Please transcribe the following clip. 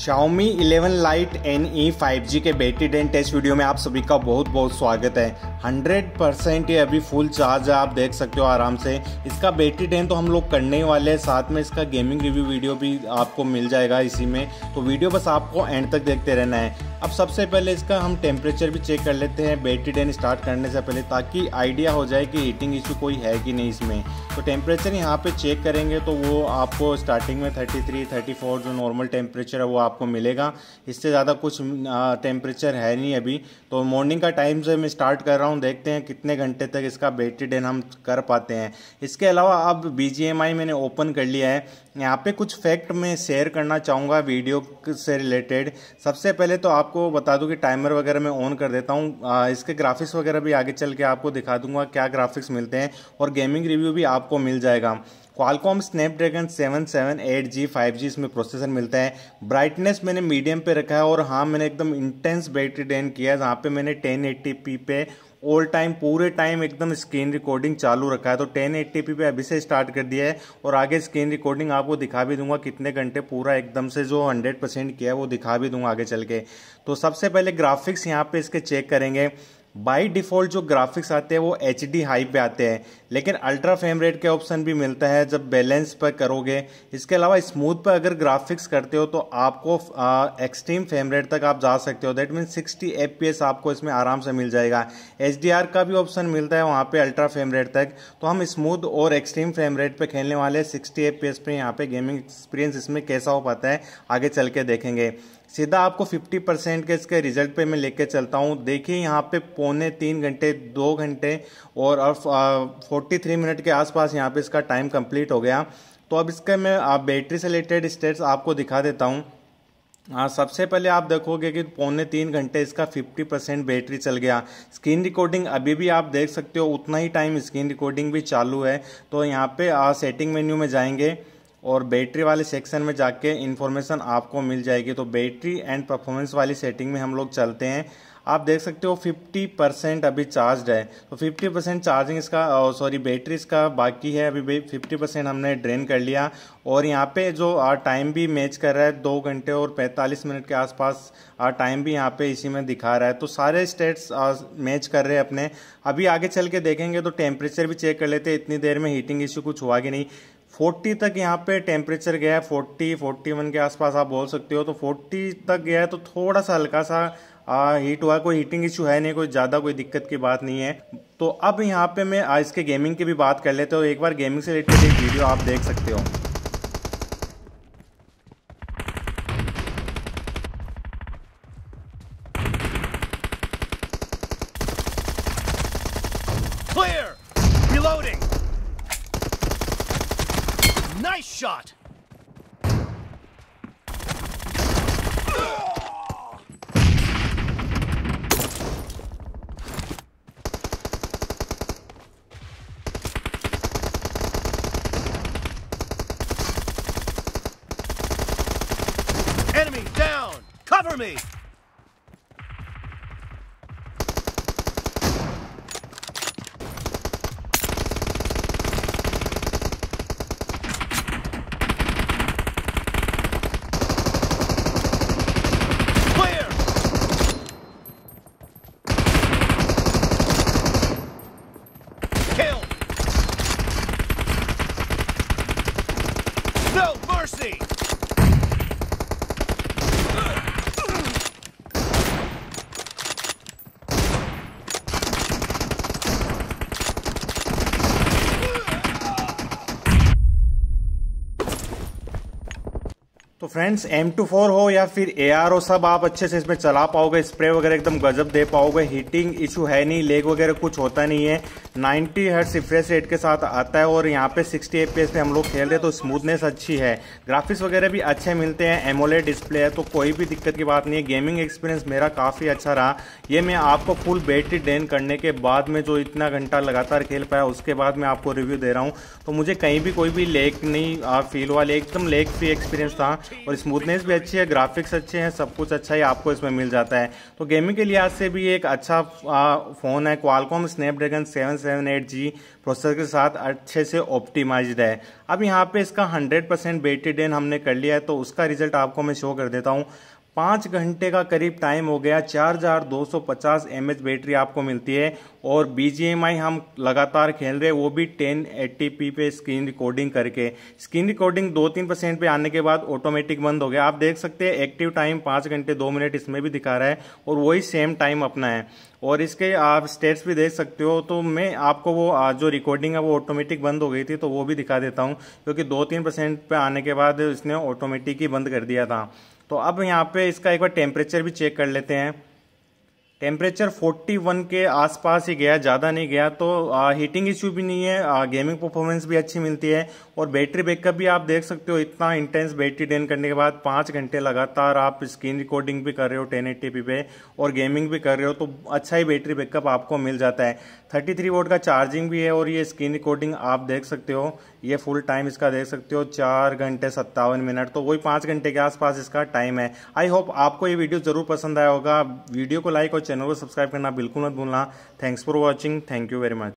Xiaomi 11 Lite NE 5G के battery Dane test video में आप सभी का बहुत बहुत स्वागत है 100 परसेंट ये अभी फुल चार्ज है आप देख सकते हो आराम से इसका बैटरी डेन तो हम लोग करने वाले हैं साथ में इसका गेमिंग रिव्यू वीडियो भी आपको मिल जाएगा इसी में तो वीडियो बस आपको एंड तक देखते रहना है अब सबसे पहले इसका हम टेम्परेचर भी चेक कर लेते हैं बैटरी डेन स्टार्ट करने से पहले ताकि आइडिया हो जाए कि हीटिंग इशू कोई है कि नहीं इसमें तो टेम्परेचर यहाँ पे चेक करेंगे तो वो आपको स्टार्टिंग में 33, 34 जो नॉर्मल टेम्परेचर है वो आपको मिलेगा इससे ज़्यादा कुछ टेम्परेचर है नहीं अभी तो मॉर्निंग का टाइम से मैं स्टार्ट कर रहा हूँ देखते हैं कितने घंटे तक इसका बैटरी डेन हम कर पाते हैं इसके अलावा अब बी मैंने ओपन कर लिया है यहाँ पे कुछ फैक्ट मैं शेयर करना चाहूँगा वीडियो से रिलेटेड सबसे पहले तो आपको बता दूँ कि टाइमर वगैरह मैं ऑन कर देता हूँ इसके ग्राफिक्स वगैरह भी आगे चल के आपको दिखा दूंगा क्या ग्राफिक्स मिलते हैं और गेमिंग रिव्यू भी आपको मिल जाएगा Qualcomm Snapdragon seven seven eight G five G इसमें प्रोसेसर मिलता है ब्राइटनेस मैंने मीडियम पे रखा है और हाँ मैंने एकदम इंटेंस बैटरी डेन किया है जहाँ पे मैंने टेन एट्टी पी पे ऑल टाइम पूरे टाइम एकदम स्क्रीन रिकॉर्डिंग चालू रखा है तो टेन एट्टी पे अभी से स्टार्ट कर दिया है और आगे स्क्रीन रिकॉर्डिंग आपको दिखा भी दूंगा कितने घंटे पूरा एकदम से जो हंड्रेड परसेंट किया है वो दिखा भी दूंगा आगे चल के तो सबसे पहले ग्राफिक्स यहाँ पे इसके चेक करेंगे बाई डिफ़ॉल्ट जो ग्राफिक्स आते हैं वो एच डी हाई पे आते हैं लेकिन अल्ट्रा फ्रेम रेट के ऑप्शन भी मिलता है जब बैलेंस पर करोगे इसके अलावा स्मूथ पर अगर ग्राफिक्स करते हो तो आपको एक्सट्रीम फ्रेम रेट तक आप जा सकते हो दैट मीन 60 एफ आपको इसमें आराम से मिल जाएगा एच का भी ऑप्शन मिलता है वहाँ पर अल्ट्रा फ्रेम रेट तक तो हम स्मूथ और एक्सट्रीम फ्रेम रेट पर खेलने वाले सिक्सटी एफ पे यहाँ पर गेमिंग एक्सपीरियंस इसमें कैसा हो पाता है आगे चल के देखेंगे सीधा आपको फिफ्टी परसेंट के इसके रिजल्ट पे मैं लेके चलता हूँ देखिए यहाँ पर पौने तीन घंटे दो घंटे और फोर्टी थ्री मिनट के आसपास यहाँ पे इसका टाइम कंप्लीट हो गया तो अब इसके मैं बैटरी से रिलेटेड स्टेट्स आपको दिखा देता हूँ हाँ सबसे पहले आप देखोगे कि पौने तीन घंटे इसका 50 परसेंट बैटरी चल गया स्क्रीन रिकॉर्डिंग अभी भी आप देख सकते हो उतना ही टाइम स्क्रीन रिकॉर्डिंग भी चालू है तो यहाँ पे आ, सेटिंग मेन्यू में जाएंगे और बैटरी वाले सेक्शन में जाके इन्फॉर्मेशन आपको मिल जाएगी तो बैटरी एंड परफॉर्मेंस वाली सेटिंग में हम लोग चलते हैं आप देख सकते हो 50 परसेंट अभी चार्ज है तो 50 परसेंट चार्जिंग इसका सॉरी बैटरी इसका बाकी है अभी भी 50 परसेंट हमने ड्रेन कर लिया और यहाँ पे जो टाइम भी मैच कर रहा है दो घंटे और 45 मिनट के आसपास टाइम भी यहाँ पे इसी में दिखा रहा है तो सारे स्टेट्स मैच कर रहे हैं अपने अभी आगे चल के देखेंगे तो टेम्परेचर भी चेक कर लेते इतनी देर में हीटिंग इश्यू कुछ हुआ कि नहीं 40 तक यहाँ पे टेम्परेचर गया है 40 41 के आसपास आप बोल सकते हो तो 40 तक गया है तो थोड़ा सा हल्का सा आ, हीट हुआ कोई हीटिंग इश्यू है नहीं कोई ज़्यादा कोई दिक्कत की बात नहीं है तो अब यहाँ पे मैं आज के गेमिंग की भी बात कर लेते हो एक बार गेमिंग से रिलेटेड एक वीडियो आप देख सकते हो Clear! Nice shot! Enemy down! Cover me! तो फ्रेंड्स एम टू फोर हो या फिर ए आर हो सब आप अच्छे से इसमें चला पाओगे स्प्रे वगैरह एकदम गजब दे पाओगे हीटिंग इशू है नहीं लेग वगैरह कुछ होता नहीं है 90 हर्ट रिफ्रेश रेट के साथ आता है और यहाँ पे 60 एफ पे हम लोग खेल रहे हैं तो स्मूथनेस अच्छी है ग्राफिक्स वगैरह भी अच्छे मिलते हैं एमोलेड डिस्प्ले है तो कोई भी दिक्कत की बात नहीं है गेमिंग एक्सपीरियंस मेरा काफ़ी अच्छा रहा ये मैं आपको फुल बैटरी ड्रेन करने के बाद में जो इतना घंटा लगातार खेल पाया उसके बाद मैं आपको रिव्यू दे रहा हूँ तो मुझे कहीं भी कोई भी लेक नहीं फील हुआ लेक एकदम लेक फ्री एक्सपीरियंस था और स्मूथनेस भी अच्छी है ग्राफिक्स अच्छे हैं सब कुछ अच्छा ही आपको इसमें मिल जाता है तो गेमिंग के लिहाज से भी एक अच्छा फ़ोन है Qualcomm Snapdragon seven seven eight G processor के साथ अच्छे से ऑप्टिमाइज्ड है अब यहाँ पे इसका 100 परसेंट वेटेड डेन हमने कर लिया है तो उसका रिजल्ट आपको मैं शो कर देता हूँ पाँच घंटे का करीब टाइम हो गया चार हज़ार दो सौ पचास एम एच बैटरी आपको मिलती है और बी जी एम आई हम लगातार खेल रहे हैं वो भी टेन एट्टी पी पे स्क्रीन रिकॉर्डिंग करके स्क्रीन रिकॉर्डिंग दो तीन परसेंट पे आने के बाद ऑटोमेटिक बंद हो गया आप देख सकते हैं एक्टिव टाइम पाँच घंटे दो मिनट इसमें भी दिखा रहा है और वही सेम टाइम अपना है और इसके आप स्टेट्स भी देख सकते हो तो मैं आपको वो जो रिकॉर्डिंग है वो ऑटोमेटिक बंद हो गई थी तो वो भी दिखा देता हूँ क्योंकि दो तीन परसेंट पे आने के बाद इसने ऑटोमेटिक ही बंद कर दिया था तो अब यहाँ पे इसका एक बार टेम्परेचर भी चेक कर लेते हैं टेम्परेचर 41 के आसपास ही गया ज़्यादा नहीं गया तो आ, हीटिंग इश्यू भी नहीं है आ, गेमिंग परफॉर्मेंस भी अच्छी मिलती है और बैटरी बैकअप भी आप देख सकते हो इतना इंटेंस बैटरी ड्रेन करने के बाद पाँच घंटे लगातार आप स्क्रीन रिकॉर्डिंग भी कर रहे हो टेन पे और गेमिंग भी कर रहे हो तो अच्छा ही बैटरी बैकअप आपको मिल जाता है थर्टी थ्री वोट का चार्जिंग भी है और ये स्क्रीन रिकॉर्डिंग आप देख सकते हो ये फुल टाइम इसका देख सकते हो चार घंटे सत्तावन मिनट तो वही पाँच घंटे के आसपास इसका टाइम है आई होप आपको ये वीडियो ज़रूर पसंद आया होगा वीडियो को लाइक और चैनल को सब्सक्राइब करना बिल्कुल मत भूलना thanks for watching thank you very much